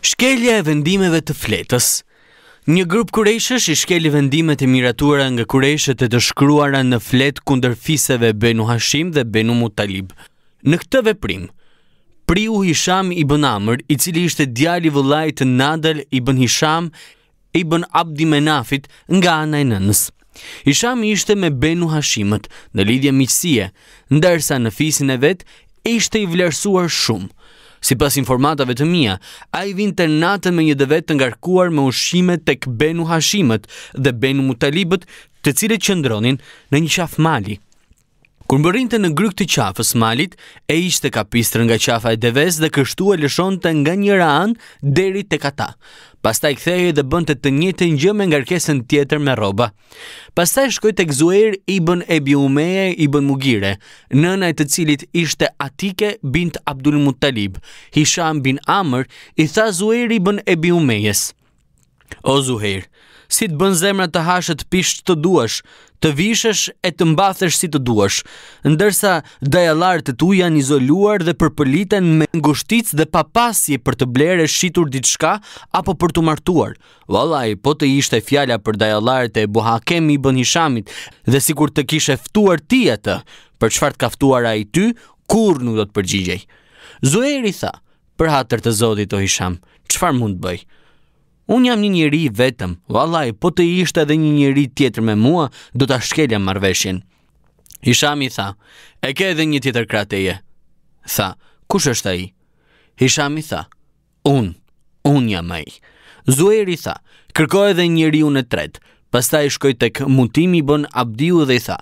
Shkelja e vendimeve të fletës Një grup kureshës i shkeli vendimet e miratuara nga kureshët e të shkruara në fletë kunder fiseve Benu Hashim dhe Benu Mutalib. Në këtë veprim, priu Hisham i bën Amr, i cili ishte djali vëllajt të Nadal i bën Hisham, i bën Abdi Menafit nga ana e nënës. Hisham ishte me Benu Hashimët në lidhje miqësie, ndërsa në fisin e vetë ishte i vlerësuar shumë. Si pas informatave të mija, a i vinë të natën me një dëvet të ngarkuar me ushime tek Benu Hashimet dhe Benu Mutalibët të cilët qëndronin në një qafë mali. Kur më rinte në gryk të qafës malit, e ishte kapistrë nga qafa e deves dhe kështu e lëshon të nga njëra anë deri të kata. Pasta i kthehe dhe bënd të të njëtë një me ngarkesën tjetër me roba. Pasta i shkoj të gzuer i bën e biumeje i bën mugire, nëna e të cilit ishte atike bint Abdul Mutalib, Hisham bin Amr i tha zuer i bën e biumejes. O zuher, si të bën zemra të hashët pish të duash, të vishesh e të mbathesh si të duash, ndërsa dajalarët të tu janë izoluar dhe përpëliten me ngushtic dhe papasje për të blere shqitur diçka apo për të martuar. Valaj, po të ishte fjalla për dajalarët e buhakem i bën hishamit dhe si kur të kishe ftuar ti e të, për qëfar të kaftuar a i ty, kur nuk do të përgjigjej. Zueri tha, për hatër të zodit o hisham, qëfar mund të bëjë? Unë jam një njëri vetëm, valaj, po të ishte edhe një njëri tjetër me mua, do të shkelja marveshin. Hishami tha, e ke edhe një tjetër krateje. Tha, kush është a i? Hishami tha, unë, unë jam a i. Zueri tha, kërko edhe njëri unë e tretë, pas i shkoj të kë i bën abdiu dhe i tha,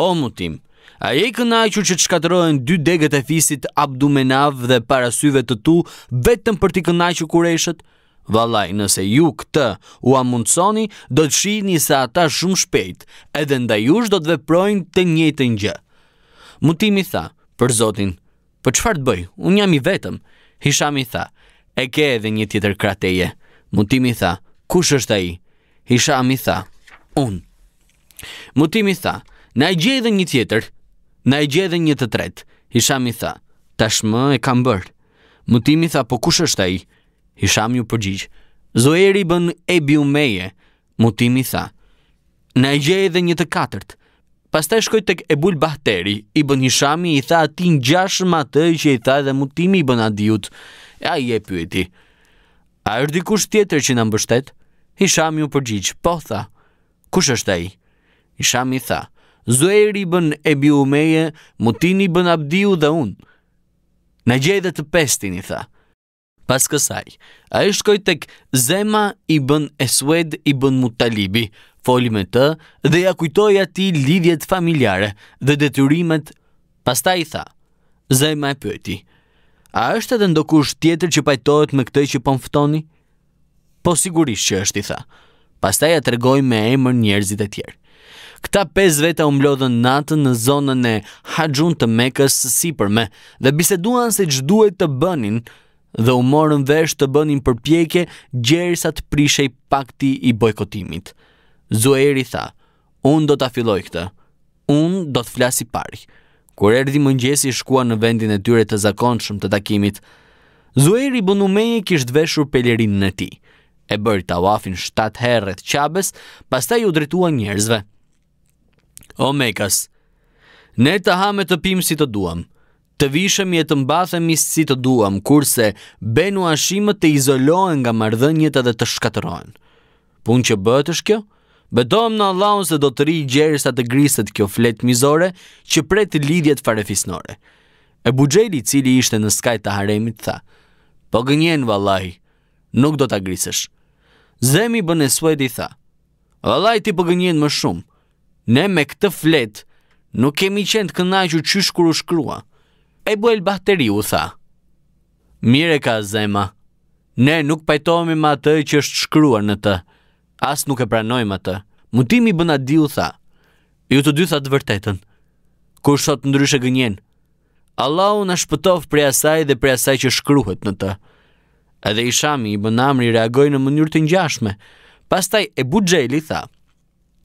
o mutim, a je i kënaqur që të shkatërojnë dy degët e fisit abdu menav dhe parasyve të tu, vetëm për ti kënaqur kureshët? Valaj, nëse ju këtë u amundsoni, do të shihni se ata shumë shpejt, edhe ndaj jush do të veprojnë të njëjtën gjë. Mutimi tha, për Zotin, po çfarë të bëj? Un jam i vetëm. i tha, e ke edhe një tjetër krateje. Mutimi tha, kush është ai? i tha, un. Mutimi tha, na e gjej dhe një tjetër. Na e gjej dhe një të tretë. i tha, tashmë e kam bërë. Mutimi tha, po kush është ai? Hishami u përgjicë, Zoeri bën e biumeje, mutimi i tha. Në e gje edhe një të katërt. pas të shkoj të e bulë bahteri, i bën Hishami i tha atin gjashëm atë, që i tha edhe mutimi i bën adiut, e a i e pyeti, a është di kush tjetër që në mbështet? Hishami u përgjicë, po tha, kush është e i? Hishami i tha, Zoeri bën e biumeje, mutimi i bën abdiu dhe unë. Në e dhe të pestin, i tha. Pas kësaj, a i shkoj tek Zema i bën Esued i bën Mutalibi, foli me të dhe ja kujtoj ati lidhjet familjare dhe detyrimet. ta i tha, Zema e pëti, a është edhe ndokush tjetër që pajtojt me këtë që pëmftoni? Po, po sigurisht që është i tha, pasta ja të regoj me emër njerëzit e tjerë. Këta 5 veta umblodhën natën në zonën e haqjun të mekës si përme dhe biseduan se që duhet të bënin, dhe u morën vesh të bënin përpjekje gjerësa të prishej pakti i bojkotimit. Zueri tha, unë do të afiloj këtë, unë do të flasi pari. Kur erdi mëngjesi shkua në vendin e tyre të zakonshëm të takimit, Zueri bënumeje kishtë veshur pelerin në ti, e bërë të wafin 7 herët qabes, ta ju drituua njerëzve. O mekas, ne të hame të pim si të duam, të vishëm jetë mbathemi si të duam, kurse benu ashimët të izolohen nga mardhënjët edhe të shkaterohen. Pun që bëtë është kjo? Betohem në Allahun se do të ri gjerës atë griset kjo flet mizore që pretë lidjet farefisnore. E bugjeli cili ishte në skaj të haremit tha, po gënjen valahi, nuk do të grisesh. Zemi bënë e suedi tha, valahi ti po gënjen më shumë, ne me këtë flet nuk kemi qenë të kënaj qysh kur u shkrua e buel bahteri u tha. Mire ka zema, ne nuk pajtohemi ma të që është shkruar në të, as nuk e pranojmë atë. Mutimi bëna di u tha, ju të dy tha të vërtetën, kur sot ndryshe gënjen, Allah unë është pëtof prej asaj dhe prej asaj që shkruhet në të. Edhe Ishami i bënamri amri reagoj në mënyrë të njashme, pastaj e bu tha,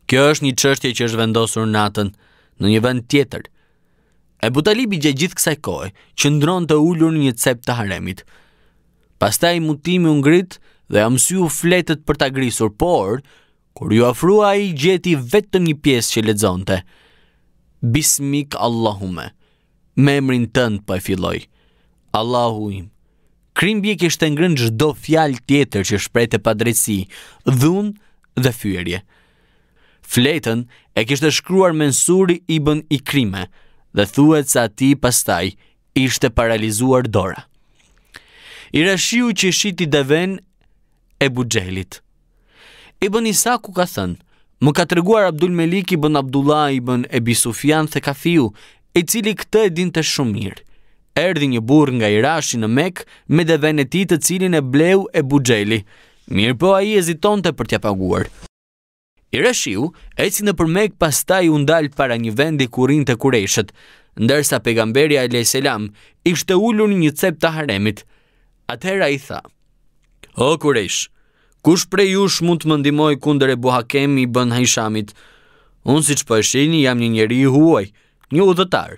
kjo është një qështje që është vendosur natën, në një vend tjetër, Ebu Talibi gjë gjithë kësaj kohë, që ndronë të ullur një cep të haremit. Pastaj mutimi ungrit dhe amësiu fletët për ta grisur, por, kur ju afrua i gjeti vetë një pjesë që ledzonte. Bismik Allahume, me emrin tëndë për po e filloj. Allahu im, krim bjek ishte ngrën gjdo fjalë tjetër që shprejte e drejtësi, dhunë dhe fyërje. Fletën e kishte shkruar mensuri i bën i krime, dhe thuhet se ati pastaj ishte paralizuar dora. I që që shiti deven e bugjelit. I bën isa ku ka thënë, më ka tërguar Abdul Melik i bën Abdullah i bën Ebi Sufjan dhe kafiu, e cili këtë e din të shumë mirë. Erdi një burë nga i rashi në mek me deven e ti të cilin e bleu e bugjeli, mirë po a i eziton të për tja paguar. Hirashiu e si në përmek pas taj undalë para një vendi ku të kurejshët, ndërsa pegamberi selam ishte ullur një cep të haremit. Atëhera i tha, O kuresh, kush prej jush mund të mëndimoj kunder e buhakemi i bën hajshamit? Unë si që përshini po jam një njeri i huaj, një udhëtar,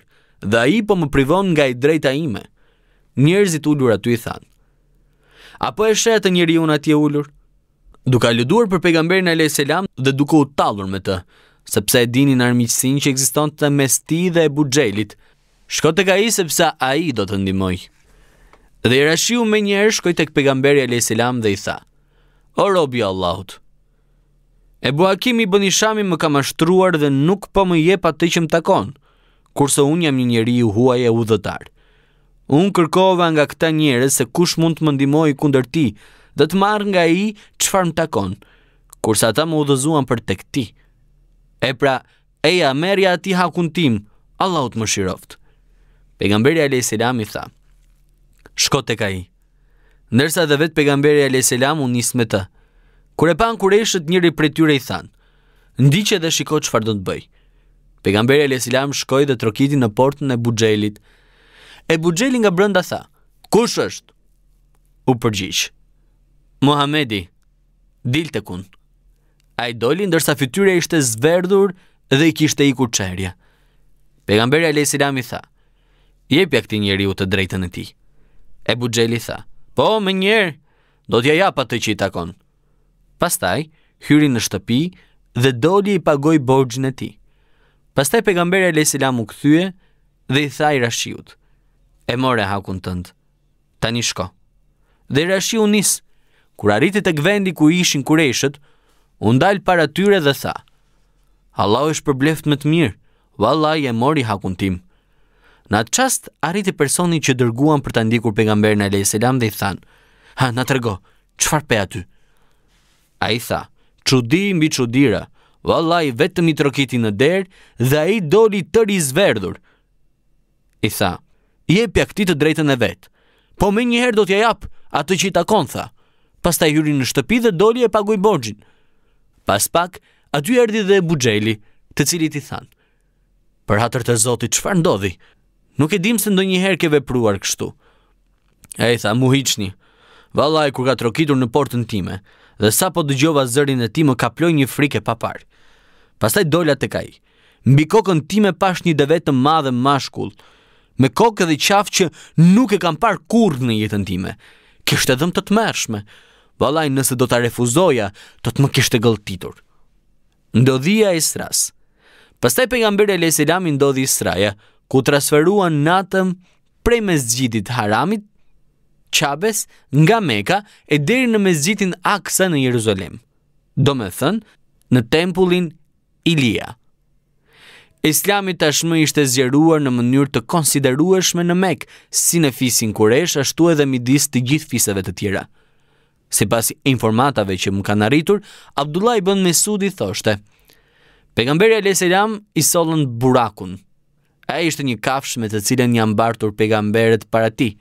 dhe a i po më privon nga i drejta ime. Njerëzit ullur aty i than, Apo e shetë njeri unë atje ullur? duke aluduar për pejgamberin alayhis salam dhe duke u tallur me të, sepse e dinin armiqësinë që ekzistonte mes tij dhe e Buxhelit. Shko tek ai sepse ai do të ndihmoj. Dhe i Rashiu më njëherë shkoi tek pejgamberi alayhis dhe i tha: O robi i Allahut, Ebu Hakim i bën shami më kam ashtruar dhe nuk po më jep atë që më takon, kurse unë jam një njeri u huaj e u dhëtar. Unë kërkova nga këta njerës se kush mund të më ndimoj kunder ti, dhe të marrë nga i qëfar më takon, sa ata më udhëzuan për tek ti. E pra, eja, merja ati hakun tim, të më shiroft. Pegamberi a.s. i tha, shko të ka i. Nërsa dhe vetë pegamberi a.s. u njës me të. Kure pan kure ishët njëri për tyre i than, ndiqe dhe shiko qëfar do të bëj. Pegamberi a.s. shkoj dhe trokiti në portën e bugjelit. E bugjelit nga brënda tha, kush është? U përgjishë. Muhamedi, dil të kun. A i doli ndërsa fytyre ishte zverdhur dhe i kishte i kuqerja. Pegamberi Alej Sirami tha, jepja pja këti njeri u të drejtën e ti. E Gjeli tha, po, me njerë, do t'ja japa të që i takon. Pastaj, hyri në shtëpi dhe doli i pagoj borgjën e ti. Pastaj pegamberi Alej Sirami u këthyje dhe i tha i rashiut, e more hakun tëndë, tani shko. Dhe rashiu nisë, kur arriti tek vendi ku ishin kureshët, u ndal para tyre dhe tha: "Allah është përbleft më të mirë, vallahi e mori hakun tim." Në atë çast arriti personi që dërguan për ta ndjekur pejgamberin alayhis salam dhe i than: "Ha, na tregu, çfarë pe aty?" Ai tha: "Çudi mbi çudira, vallahi vetëm i trokiti në derë dhe ai doli të rizverdhur." I tha: "Jep ja këtë të drejtën e vet." Po më njëherë do t'ja jap atë që i takon tha pas ta hyri në shtëpi dhe doli e paguj borgjin. Pas pak, aty erdi dhe bugjeli, të cilit i than. Për hatër të zotit, qëfar ndodhi? Nuk e dim se ndo njëherë ke vepruar kështu. E i tha, mu hiqni, valaj kur ka trokitur në portën time, dhe sa po dëgjova zërin e ti më kaploj një frike papar. Pastaj dola të kaj, mbi kokën time pash një dëvetë të madhe mashkull, me kokë dhe qafë që nuk e kam par kur në jetën time. Kështë e dhëm të të mërshme, Valaj nëse do të refuzoja, do të më kishtë të gëlltitur. Ndodhia Isras Pastaj pejgamberi nga mbire lejë ndodhi do Israja, ku transferuan natëm prej me zgjitit haramit, qabes nga meka e deri në me zgjitin aksa në Jeruzalem. Do me thënë në tempullin Ilia. Islami tashmë ishte zgjeruar në mënyrë të konsiderueshme në Mekë, si në fisin Quresh ashtu edhe midis të gjithë fisave të tjera. Si pas informatave që më kanë arritur, Abdullah i bën Mesudi thoshte, Pegamberi a.s. i solën burakun. A e ishte një kafsh me të cilën janë ambartur pegamberet para ti.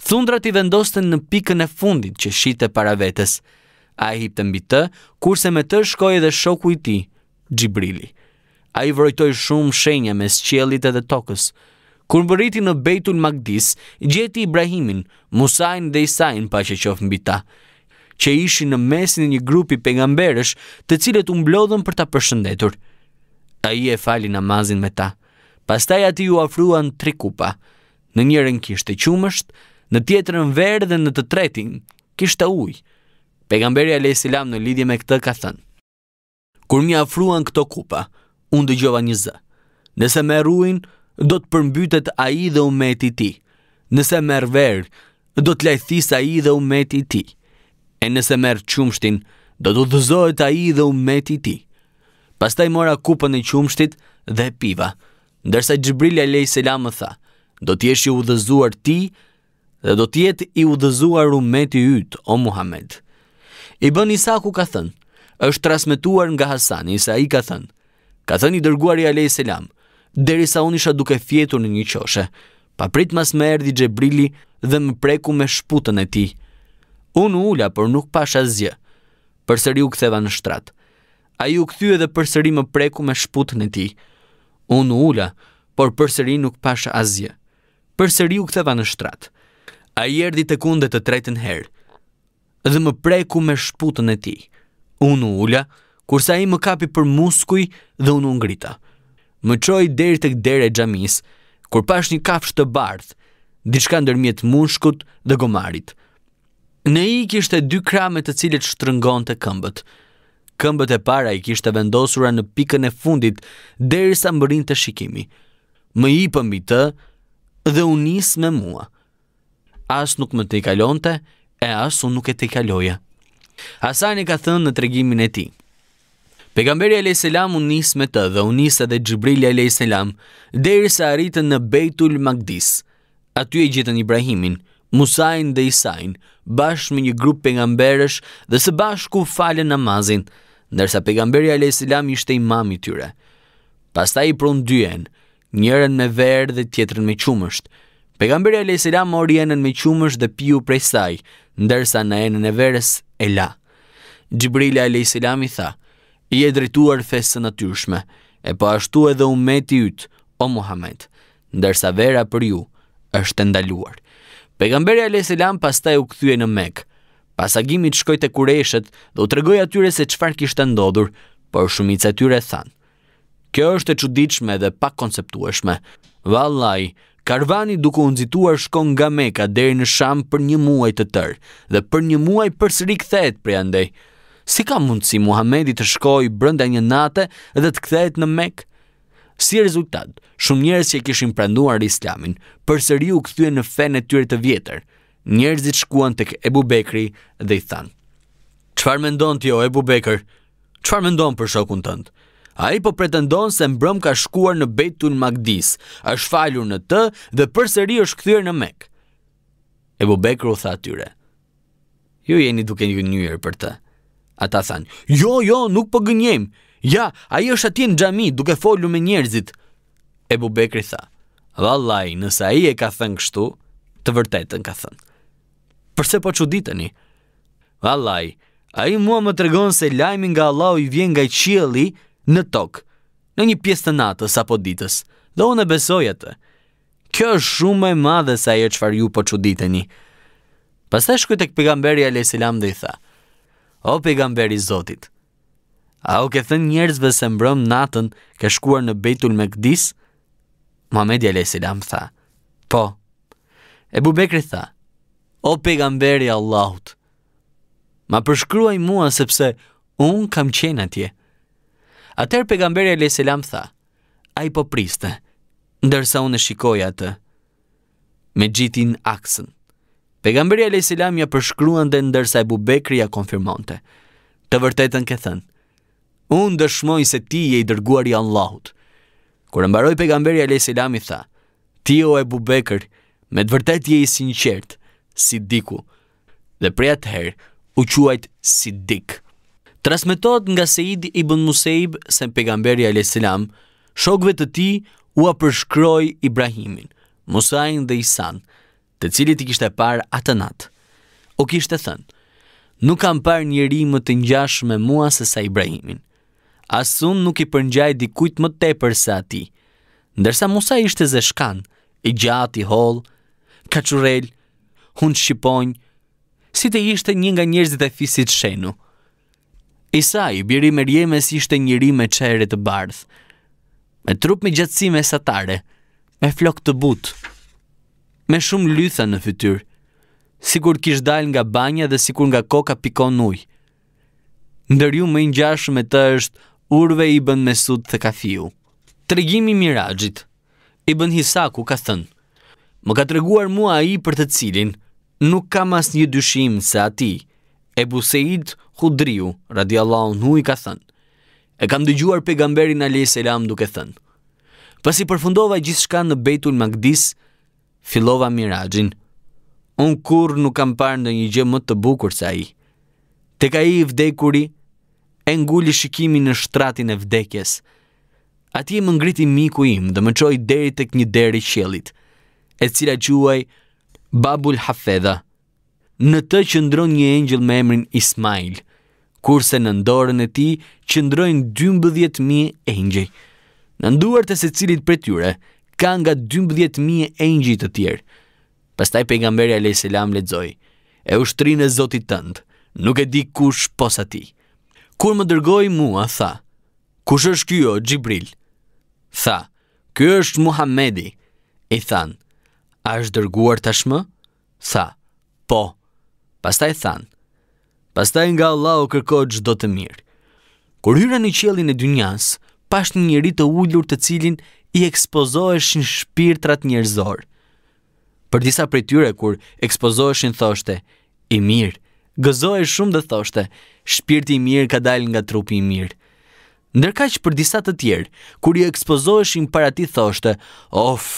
Thundrat i vendosten në pikën e fundit që shite para vetës. A e hipte mbi të, kurse me të shkoj edhe shoku i ti, Gjibrili. A i vrojtoj shumë shenja mes qjelit edhe tokës, Kur më rriti në Bejtul Magdis, gjeti Ibrahimin, Musajn dhe Isajn pa që qofë mbi ta, që ishi në mesin e një grupi pejgamberësh, të cilët u mblodhën për ta përshëndetur. Ai i e fali namazin me ta, pastaj ati ju afruan tri kupa, në njërin kishte qumësht, në tjetërën verë dhe në të tretin kishte ujë. Pegamberi Alej Silam në lidhje me këtë ka thënë, Kur mi afruan këto kupa, unë dëgjova një zë, nëse më rruin, do të përmbytet a i dhe umeti ti. Nëse merë verë, do të lajthis a i dhe umeti ti. E nëse merë qumshtin, do të dhëzohet a i dhe umeti ti. Pastaj mora kupën e qumshtit dhe piva, ndërsa Gjibril a lej se tha, do të jesh i udhëzuar ti dhe do të jetë i udhëzuar umeti ytë, o Muhammed. I bën Isaku ka thënë, është transmituar nga Hasani, sa i ka thënë, ka thënë i dërguar i a derisa unë isha duke fjetur në një qoshe. Pa prit mas më erdi Gjebrili dhe më preku me shputën e ti. Unë ula, për nuk pasha zje. Përsëri u ktheva në shtrat. A ju këthy edhe përsëri më preku me shputën e ti. Unë ula, por përsëri nuk pasha azje. Përsëri u ktheva në shtrat. A i erdi të kunde të tretën herë. Dhe më preku me shputën e ti. Unë ula, kursa i më kapi për muskuj dhe unë ngrita më qoj deri të kdere gjamis, kur pash një kafsh të bardh, diçka ndërmjet mushkut dhe gomarit. Në i kishte dy kramet të cilët shtrëngon të këmbët. Këmbët e para i kishte vendosura në pikën e fundit, deri sa mbërin të shikimi. Më i pëmbi të dhe unis me mua. As nuk më të i kalonte, e as unë nuk e të i kaloja. Hasani ka thënë në tregimin e ti. Pejgamberi alayhis unis me të dhe u nis edhe Xhibril alayhis salam derisa arritën në Beitul Maqdis. Aty e gjetën Ibrahimin, Musajn dhe Isajn, bashkë me një grup pejgamberësh dhe së bashku falën namazin, ndërsa pejgamberi alayhis ishte imam i tyre. Pastaj i prun dyen, njërën me verë dhe tjetërën me qumësht. Pejgamberi alayhis mori enën me qumësht dhe piu prej saj, ndërsa në enën e verës e la. Gjibrili alayhis i tha: i e drejtuar fesë natyrshme, e po ashtu edhe umeti ytë, o Muhammed, ndërsa vera për ju është ndaluar. Pegamberi a.s. pastaj u këthuje në mekë, pas agimit shkojt e kureshet dhe u të regoj atyre se qëfar kishtë ndodhur, por shumit e tyre thanë. Kjo është e quditshme dhe pak konceptueshme. Vallaj, karvani duku unzituar shkon nga meka deri në sham për një muaj të tërë dhe për një muaj për sëri thetë për jandej, si ka mundësi Muhamedi të shkoj brënda një nate edhe të kthehet në Mek? Si rezultat, shumë njerëz që kishin pranuar Islamin, përsëri u kthyen në fenë e tyre të vjetër. Njerëzit shkuan tek Ebu Bekri dhe i than: "Çfarë mendon ti o Ebu Bekër? Çfarë mendon për shokun tënd?" A i po pretendon se mbrëm ka shkuar në në Magdis, është falur në të dhe përsëri është këthyre në mek. Ebu Bekru tha tyre, ju jeni duke një njërë për të. Ata thanë, jo, jo, nuk po gënjem. Ja, a i është ati në gjami duke folu me njerëzit. Ebu Bekri tha, vallaj, nësa i e ka thënë kështu, të vërtetën ka thënë. Përse po që ditëni? Vallaj, a i mua më të regonë se lajmi nga Allah i vjen nga i qieli në tokë, në një pjesë të natës apo ditës, dhe unë e besojë të. Kjo është shumë e madhe sa e qëfar ju po që ditëni. Pas të shkujt e këpëgamberi a.s. dhe i thaë, O pejgamberi i Zotit, a u ke thënë njerëzve se mbrëm natën ke shkuar në Beitul Mekdis? Muhamedi alayhis salam tha: Po. Ebu Bekri tha: O pejgamberi i Allahut, ma përshkruaj mua sepse un kam qenë atje. Atëherë pejgamberi alayhis tha: Ai po priste, ndërsa unë shikoja atë me gjitin aksën. Pegamberi a.s. ja përshkruan dhe ndërsa e bubekri ja konfirmante. Të vërtetën ke thënë, unë dëshmoj se ti je i dërguar i Allahut. Kur e mbaroj pegamberi a.s. i tha, ti o e Bekër, me të vërtetë je i sinqert, si diku, dhe prej të herë u quajtë si Transmetohet nga Seidi i bën Museib se në pegamberi a.s. shokve të ti u apërshkroj Ibrahimin, Musajnë dhe Isanë, të cilit i kishte parë atë natë. O kishte thënë, nuk kam parë njëri më të njash me mua se sa Ibrahimin. Asun nuk i përngjaj dikujt më tepër se ti, Ndërsa Musa ishte zeshkan, i gjatë, i hol, kachurel, hun shqiponj, si të ishte një nga njerëzit e fisit shenu. Isa i biri me si ishte njëri me qere të bardhë, me trup me gjatsime satare, me flok të butë, me shumë lytha në fytyr, sikur kish dal nga banja dhe sikur nga koka pikon uj. Ndër ju më i ngjashëm me të është Urve i bën me sud të kafiu. Tregimi Miraxhit. I bën Hisaku ka thënë: Më ka treguar mua ai për të cilin nuk kam asnjë dyshim se ati. Ebu hudriu, Khudriu radiallahu anhu i ka thënë: E kam dëgjuar pejgamberin alayhis salam duke thënë: Pasi përfundova gjithçka në Beitul Maqdis, Filova miragjin, unë kur nuk kam parë në një gjë më të bukur sa i. Te ka i vdekuri, e ngulli shikimin në shtratin e vdekjes. A ti e më ngriti miku im dhe më qoj deri të kënjë deri qelit, e cila quaj Babul Hafedha. Në të qëndron një engjël me emrin Ismail, kurse në ndorën e ti qëndron 12.000 engjëj. Në nduar të se cilit për tyre, ka nga 12.000 engjit të tjerë. Pastaj pejgamberi alayhis salam lexoi: "E ushtrinë e Zotit tënd, nuk e di kush posa ti." Kur më dërgoi mua, tha: "Kush është ky o Xhibril?" Tha: "Ky është Muhamedi." I than: "A është dërguar tashmë?" Tha: "Po." Pastaj than: "Pastaj nga Allahu kërko çdo të mirë." Kur hyra në qiellin e dynjas, pashtë një njëri të ullur të cilin i ekspozoheshin shpirtrat njerëzor. Për disa prej tyre kur ekspozoheshin thoshte, i mirë, gëzohej shumë dhe thoshte, shpirti i mirë ka dalë nga trupi i mirë. Ndërka që për disa të tjerë, kur i ekspozoheshin para ti thoshte, of,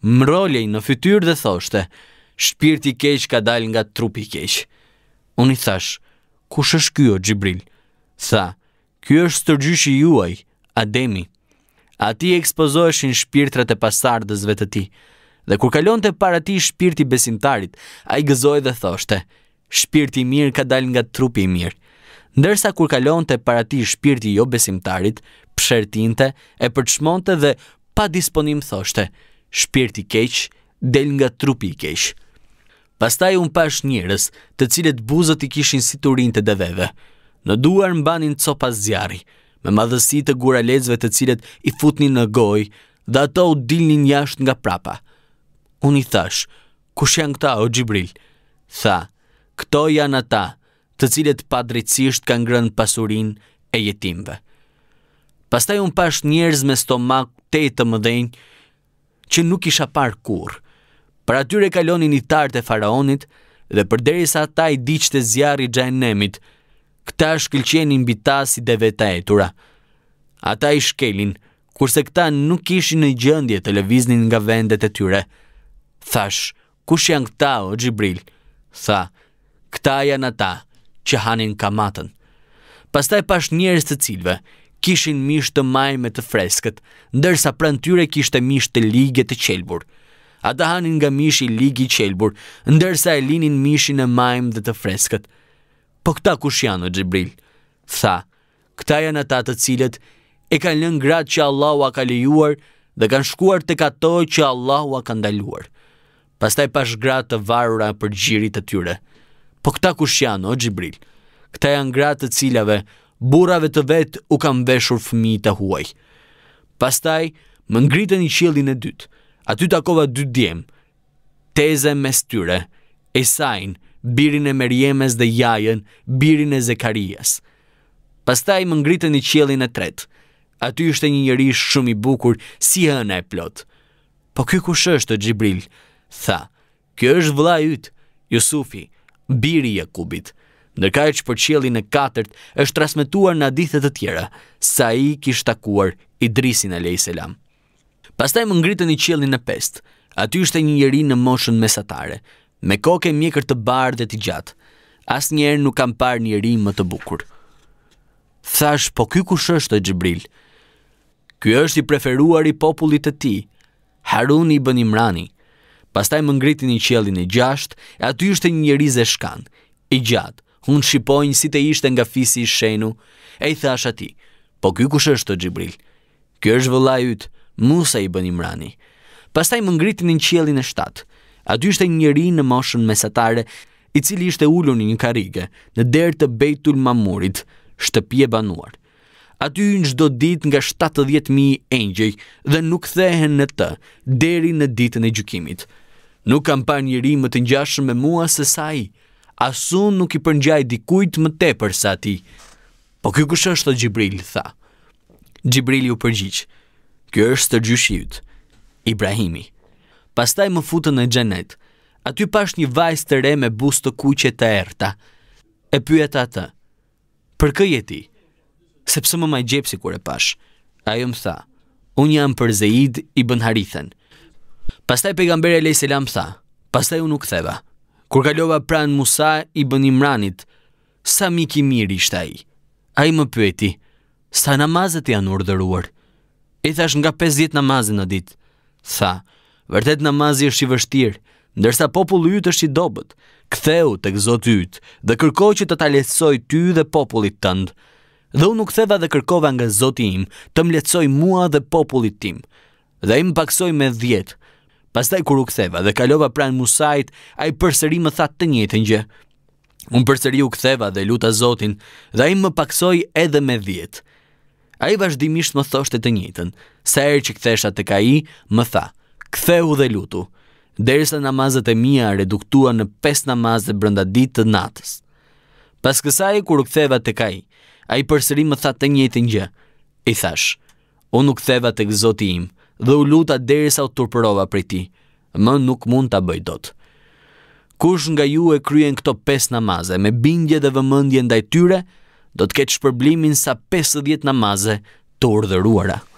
mrolej në fytyrë dhe thoshte, shpirti i keq ka dalë nga trupi i keq. Unë i thash, kush është kjo, Gjibril? Tha, kjo është stërgjyshi juaj, Ademi ati ekspozoheshin shpirtrat e pasardësve të ti. Dhe kur kalon të para ti shpirti besimtarit, a i gëzoj dhe thoshte, shpirti mirë ka dal nga trupi i mirë. Ndërsa kur kalon të para ti shpirti jo besimtarit, pshertinte, e përçmonte dhe pa disponim thoshte, shpirti keq, del nga trupi i keq. Pastaj unë pash njërës, të cilet buzët i kishin si turin të dëveve. Në duar në banin copa zjarri, me madhësi të guralezve të cilet i futni në goj, dhe ato u dilnin jasht nga prapa. Unë i thash, kush janë këta o Gjibril? Tha, këto janë ata, të cilet pa drejtësisht kanë ngrënë pasurin e jetimve. Pastaj unë pash njerëz me stomak te të mëdhenj, që nuk isha par kur. Për atyre kalonin i tartë e faraonit, dhe përderi sa ata i diqë të zjarë i gjenemit, këta shkëlqenin bita si dhe veta etura. Ata i shkelin, kurse këta nuk ishin në gjëndje të leviznin nga vendet e tyre. Thash, kush janë këta o Gjibril? Tha, këta janë ata që hanin kamatën. Pastaj pash njerës të cilve, kishin mish të majme të freskët, ndërsa pran tyre kishte mish të ligje të qelbur. Ata hanin nga mish i ligi qelbur, ndërsa e linin mishin e majmë dhe të freskët, Po këta kush janë o Gjibril? Tha, këta janë ata të cilët e kanë lënë gratë që Allahu a ka lejuar dhe kanë shkuar të katoj që Allahu a ka ndaluar. Pastaj pash gratë të varura për gjirit të tyre. Po këta kush janë o Gjibril? Këta janë gratë të cilave burave të vetë u kam veshur fëmi të huaj. Pastaj, më ngritë i qilin e dytë, aty takova dy djemë, teze mes tyre, e sajnë, birin e Merjemes dhe jajën, birin e Zekarijas. Pastaj më ngritë një qjelin e tret. Aty ishte një njëri shumë i bukur, si hëna e plot. Po kjo kush është, Gjibril? Tha, kjo është vla ytë, Jusufi, biri Jakubit. Ndërka e që për qjelin e katërt, është trasmetuar në adithet të tjera, sa i kishtë takuar Idrisin a lej selam. Pastaj më ngritë një qjelin e pestë. Aty ishte një njëri në moshën mesatare, me koke mjekër të bardhë dhe të gjatë. As njerë nuk kam parë një rrimë më të bukur. Thash, po ky kush është e Gjibril? Ky është i preferuar i popullit të ti, Harun i bën Imrani. Pastaj më ngritin i qelin e gjasht, e aty ishte një njeri ze shkan, i gjatë. Hun shqipojnë si të ishte nga fisi i shenu, e i thash ati, po ky kush është të Gjibril? Ky është vëllajut, Musa i bën Imrani. Pastaj më ngritin i qelin e shtatë, Aty ishte një njeri në moshën mesatare, i cili ishte ulur në një karrige, në derë të Beitul Mamurit, shtëpi e banuar. Aty hyn çdo ditë nga 70000 engjëj dhe nuk kthehen në të deri në ditën e gjykimit. Nuk kam pa njëri më të ngjashëm me mua se sa ai. Asun nuk i përngjaj dikujt më tepër se ti. Po kjo kush është të Gjibril, tha. Gjibril ju përgjyqë. Kjo është të gjyshivët, Ibrahimi pastaj më futën në gjenet, Aty pash një vajzë të re me buzë të kuqe të errta. E pyet atë: "Për kë jeti, ti?" Sepse më majgjep gjepsi kur e pash. Ajo më tha: "Un jam për Zeid ibn Harithën." Pastaj pejgamberi alayhis salam tha: "Pastaj un nuk theva." Kur kalova pran Musa i bën Imranit, sa mik i mirë ishte ai. Ai më pyeti: "Sa namazet janë urdhëruar?" I thash nga 50 namazet në ditë. Tha: Vërtet namazi është i vështirë, ndërsa populli yt është i dobët. Ktheu tek Zoti yt dhe kërko që të ta lehtësoj ty dhe popullit tënd. Dhe unë u ktheva dhe kërkova nga Zoti im të më lehtësoj mua dhe popullit tim. Dhe ai më paksoi me 10. Pastaj kur u ktheva dhe kalova pran Musait, ai përsëri më tha të njëjtën gjë. Unë përsëri u ktheva dhe luta Zotin dhe ai më paksoi edhe me 10. Ai vazhdimisht më thoshte të njëjtën, sa herë që kthesha tek ai, më tha: ktheu dhe lutu, derisa namazet e mia reduktuan në pes namazet brënda ditë të natës. Pas kësaj, kur u ktheva të kaj, a i përsëri më tha të njëti një, i thash, unë u ktheva të gëzoti im, dhe u luta derisa u turpërova për ti, më nuk mund të dot." Kush nga ju e kryen këto pes namaze me bindje dhe vëmëndje ndaj tyre, do të ketë shpërblimin sa 50 namaze të urdhëruara.